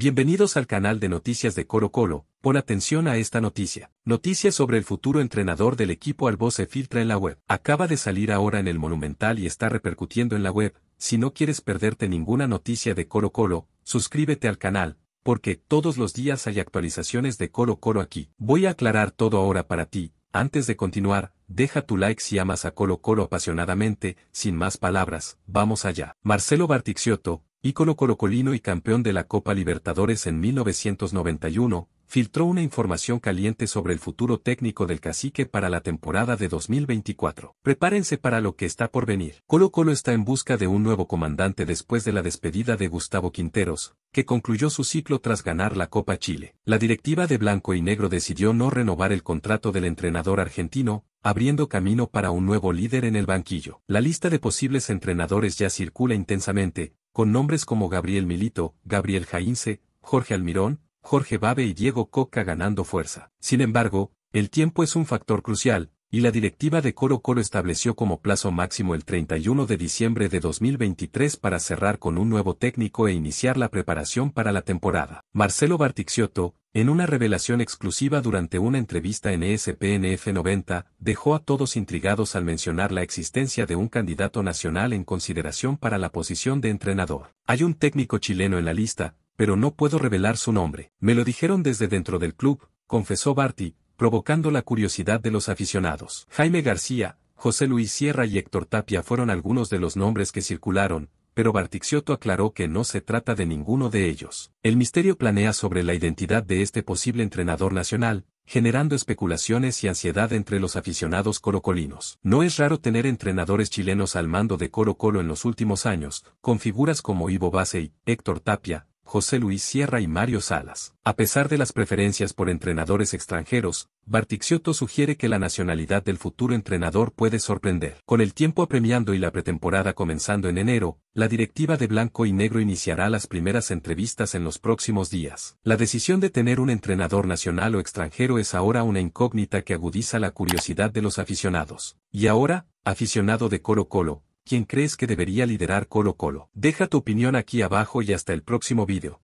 Bienvenidos al canal de noticias de Coro Colo, pon atención a esta noticia. Noticias sobre el futuro entrenador del equipo Albo se filtra en la web. Acaba de salir ahora en el Monumental y está repercutiendo en la web. Si no quieres perderte ninguna noticia de Coro Colo, suscríbete al canal, porque todos los días hay actualizaciones de Coro Colo aquí. Voy a aclarar todo ahora para ti. Antes de continuar, deja tu like si amas a Colo Colo apasionadamente, sin más palabras, vamos allá. Marcelo Bartixioto, Colo colocolino y campeón de la Copa Libertadores en 1991, filtró una información caliente sobre el futuro técnico del cacique para la temporada de 2024. Prepárense para lo que está por venir. Colo Colo está en busca de un nuevo comandante después de la despedida de Gustavo Quinteros, que concluyó su ciclo tras ganar la Copa Chile. La directiva de Blanco y Negro decidió no renovar el contrato del entrenador argentino, abriendo camino para un nuevo líder en el banquillo. La lista de posibles entrenadores ya circula intensamente, con nombres como Gabriel Milito, Gabriel Jaínce, Jorge Almirón, Jorge Babe y Diego Coca ganando fuerza. Sin embargo, el tiempo es un factor crucial, y la directiva de Coro Coro estableció como plazo máximo el 31 de diciembre de 2023 para cerrar con un nuevo técnico e iniciar la preparación para la temporada. Marcelo Bartixioto, en una revelación exclusiva durante una entrevista en ESPNF 90, dejó a todos intrigados al mencionar la existencia de un candidato nacional en consideración para la posición de entrenador. Hay un técnico chileno en la lista, pero no puedo revelar su nombre. Me lo dijeron desde dentro del club, confesó Barti, provocando la curiosidad de los aficionados. Jaime García, José Luis Sierra y Héctor Tapia fueron algunos de los nombres que circularon, pero Bartixioto aclaró que no se trata de ninguno de ellos. El misterio planea sobre la identidad de este posible entrenador nacional, generando especulaciones y ansiedad entre los aficionados corocolinos. No es raro tener entrenadores chilenos al mando de Coro Colo en los últimos años, con figuras como Ivo Basey, Héctor Tapia, José Luis Sierra y Mario Salas. A pesar de las preferencias por entrenadores extranjeros, Bartixioto sugiere que la nacionalidad del futuro entrenador puede sorprender. Con el tiempo apremiando y la pretemporada comenzando en enero, la directiva de Blanco y Negro iniciará las primeras entrevistas en los próximos días. La decisión de tener un entrenador nacional o extranjero es ahora una incógnita que agudiza la curiosidad de los aficionados. Y ahora, aficionado de Colo Colo, ¿quién crees que debería liderar Colo Colo? Deja tu opinión aquí abajo y hasta el próximo vídeo.